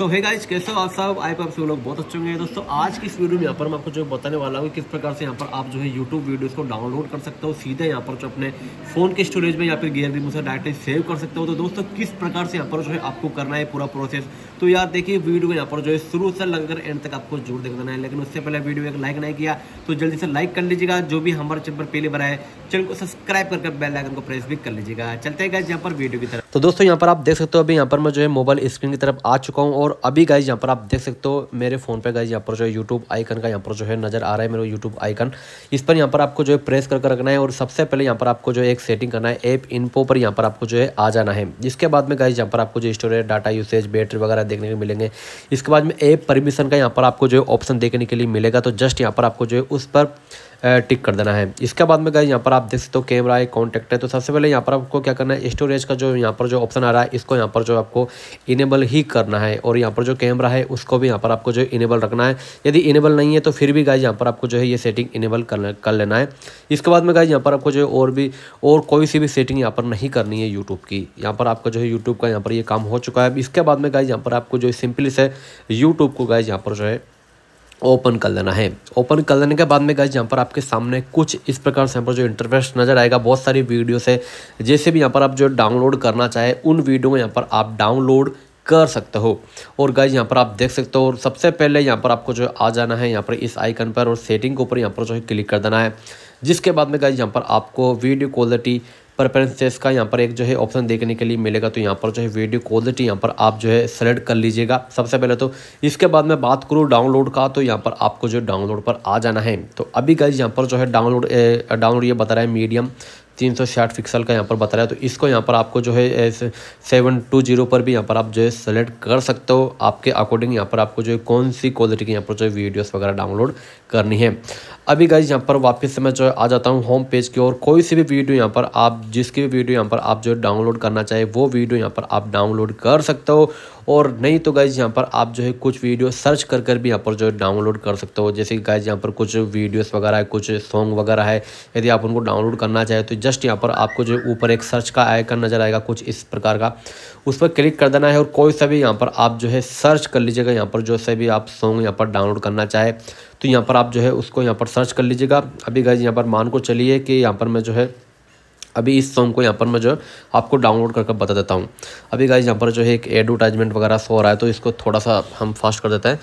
सो है गाइज कैसे आप सब आई पर आप सब लोग बहुत अच्छे होंगे दोस्तों आज की इस वीडियो में यहाँ पर मैं आपको जो बताने वाला हूँ किस प्रकार से यहाँ पर आप जो है यूट्यूब वीडियोस को डाउनलोड कर सकते हो सीधे यहाँ पर जो अपने फ़ोन के स्टोरेज में या फिर गैलरी भी उसे डायरेक्टली सेव कर सकते हो तो दोस्तों किस प्रकार से यहाँ पर जो है आपको करना है पूरा प्रोसेस तो यार देखिए वीडियो यहाँ पर जो है शुरू से लंगर एंड तक आपको जरूर देखना है लेकिन उससे पहले वीडियो एक लाइक नहीं किया तो जल्दी से लाइक कर लीजिएगा जो भी हमारे चैनल पर पहले बनाए चैनल को सब्सक्राइब करके बेल आइकन को प्रेस भी कर लीजिएगा चलते यहाँ पर वीडियो की तरफ तो दोस्तों यहाँ पर आप देख सकते हो अभी यहाँ पर मैं जो है मोबाइल स्क्रीन की तरफ आ चुका हूँ और और अभी गाइज यहाँ पर आप देख सकते हो मेरे फ़ोन पे गाइज यहाँ पर जो है यूट्यूब आइकन का यहाँ पर जो है नज़र आ रहा है मेरे यूट्यूब आइकन इस पर यहाँ पर आपको जो है प्रेस करके रखना है और सबसे पहले यहाँ पर आपको जो है एक सेटिंग करना है ऐप इनपो पर यहाँ पर आपको जो है आ जाना है जिसके बाद में गाइज यहाँ पर आपको जो स्टोरेज डाटा यूसेज बैटरी वगैरह देखने को मिलेंगे इसके बाद में ऐप परमिशन का यहाँ पर आपको जो है ऑप्शन देखने के लिए मिलेगा तो जस्ट यहाँ पर आपको जो है उस पर टिक कर देना है इसके बाद में गाइज यहाँ पर आप देख सकते हो कैमरा है कॉन्टैक्ट है तो सबसे पहले यहाँ पर आपको क्या करना है स्टोरेज का जो यहाँ पर जो ऑप्शन आ रहा है इसको यहाँ पर जो आपको इनेबल ही करना है और यहाँ पर जो कैमरा है उसको भी यहाँ पर आपको जो इनेबल रखना है यदि इनेबल नहीं है तो फिर भी गाइज यहाँ पर आपको जो है ये सेटिंग इनेबल कर, लेना है इसके बाद में गाइज यहाँ पर आपको जो है और भी और कोई सी भी सेटिंग यहाँ पर नहीं करनी है यूट्यूब की यहाँ पर आपका जो है यूट्यूब का यहाँ पर ये काम हो चुका है इसके बाद में गाइज यहाँ पर आपको जो है सिंपली से यूट्यूब को गाइज यहाँ पर जो है ओपन कर लेना है ओपन कर लेने के बाद में गाइज यहाँ पर आपके सामने कुछ इस प्रकार से यहाँ पर जो इंटरफेस नज़र आएगा बहुत सारी वीडियोस है जैसे भी यहाँ पर आप जो डाउनलोड करना चाहे उन वीडियो को यहाँ पर आप डाउनलोड कर सकते हो और गाइज यहाँ पर आप देख सकते हो और सबसे पहले यहाँ पर आपको जो आ जाना है यहाँ पर इस आइकन पर और सेटिंग के ऊपर यहाँ पर जो है क्लिक कर देना है जिसके बाद में गाइज यहाँ पर आपको वीडियो क्वालिटी प्रेफरेंसेस का यहाँ पर एक जो है ऑप्शन देखने के लिए मिलेगा तो यहाँ पर जो है वीडियो क्वालिटी यहाँ पर आप जो है सेलेक्ट कर लीजिएगा सबसे पहले तो इसके बाद मैं बात करूँ डाउनलोड का तो यहाँ पर आपको जो डाउनलोड पर आ जाना है तो अभी गाइज यहाँ पर जो है डाउनलोड डाउनलोड ये बता रहा है मीडियम तीन सौ छियाठ पिक्सल का यहाँ पर बता रहा है तो इसको यहाँ पर आपको जो है सेवन टू जीरो पर भी यहाँ पर आप जो है सेलेक्ट कर सकते हो आपके अकॉर्डिंग यहाँ पर आपको जो है कौन सी क्वालिटी की यहाँ पर जो है वीडियोस वगैरह डाउनलोड करनी है अभी गाइज यहाँ पर वापस से मैं जो है आ जाता हूँ होम पेज की ओर कोई सी भी वीडियो यहाँ पर आप जिसकी भी वीडियो यहाँ पर आप जो डाउनलोड करना चाहे वो वीडियो यहाँ पर आप डाउनलोड कर सकते हो और नहीं तो गाइज यहाँ पर आप जो है कुछ वीडियो सर्च कर कर भी यहाँ पर जो है डाउनलोड कर सकते हो जैसे कि गाइज यहाँ पर कुछ वीडियोस वगैरह है कुछ सॉन्ग वगैरह है यदि आप उनको डाउनलोड करना चाहें तो जस्ट यहाँ पर आपको जो है ऊपर एक सर्च का आइकन नज़र आएगा कुछ इस प्रकार का उस पर क्लिक कर देना है और कोई सा भी यहाँ पर आप जो है सर्च कर लीजिएगा यहाँ पर जो से भी आप सॉन्ग यहाँ पर डाउनलोड करना चाहे तो यहाँ पर आप जो है उसको यहाँ पर सर्च कर लीजिएगा अभी गाइज यहाँ पर मान को चलिए कि यहाँ पर मैं जो है अभी इस सॉन्ग को यहाँ पर मैं जो है आपको डाउनलोड करके बता देता हूँ अभी गाइज यहाँ पर जो है एक एडवर्टाइजमेंट वगैरह सो रहा है तो इसको थोड़ा सा हम फास्ट कर देते हैं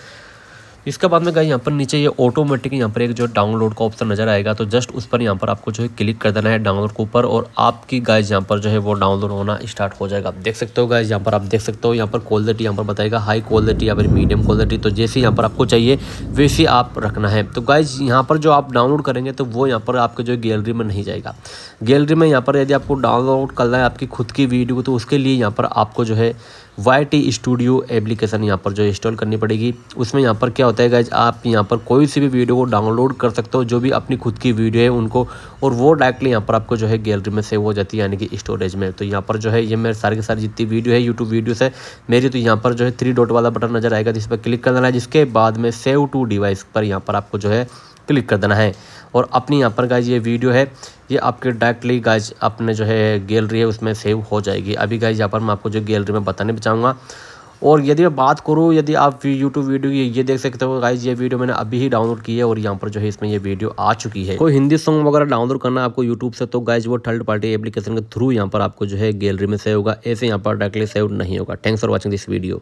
इसके बाद में गए यहाँ पर नीचे ये ऑटोमेटिक यहाँ पर एक जो डाउनलोड का ऑप्शन नजर आएगा तो जस्ट उस पर यहाँ पर आपको जो है क्लिक कर देना है डाउनलोड के ऊपर और आपकी गाइज यहाँ पर जो है वो डाउनलोड होना स्टार्ट हो जाएगा आप देख सकते हो गाइज यहाँ पर आप देख सकते हो यहाँ पर क्वालिटी यहाँ पर बताएगा हाई क्वालिटी या फिर मीडियम क्वालिटी तो जैसी यहाँ पर आपको चाहिए वैसी आप रखना है तो गाइज यहाँ पर जो आप डाउनलोड करेंगे तो वो यहाँ पर आपके जो गैलरी में नहीं जाएगा गैलरी में यहाँ पर यदि आपको डाउनलोड करना है आपकी खुद की वीडियो तो उसके लिए यहाँ पर आपको जो है वाई स्टूडियो एप्लीकेशन यहाँ पर जो इंस्टॉल करनी पड़ेगी उसमें यहाँ पर क्या होता है होता है गाइज आप यहाँ पर कोई सी भी वीडियो को डाउनलोड कर सकते हो जो भी अपनी खुद की वीडियो है उनको और वो डायरेक्टली यहाँ पर आपको जो है गैलरी में सेव हो जाती है यानी कि स्टोरेज में तो यहाँ पर जो है ये मेरे सारी के सारी जितनी वीडियो है यूट्यूब वीडियोस है मेरी तो यहाँ पर जो है थ्री डॉट वाला बटन नजर आएगा जिस पर क्लिक कर देना है जिसके बाद में सेव टू डिवाइस पर यहाँ पर आपको जो है क्लिक कर देना है और अपनी यहाँ पर गाइज ये वीडियो है ये आपके डायरेक्टली गाइज अपने जो है गैलरी है उसमें सेव हो जाएगी अभी गाइज यहाँ पर मैं आपको जो गैलरी में बताने भी चाहूँगा और यदि मैं बात करूँ यदि आप यूट्यूब वीडियो की ये देख सकते हो गाइज ये वीडियो मैंने अभी ही डाउनलोड की है और यहाँ पर जो है इसमें ये वीडियो आ चुकी है कोई हिंदी सॉन्ग वगैरह डाउनलोड करना आपको यूट्यूब से तो गाइज वो थर्ड पार्टी एप्लीकेशन के थ्रू यहाँ पर आपको जो है गैलरी में सेव होगा ऐसे यहाँ पर डायरेक्टली सेव नहीं होगा thanks for watching this video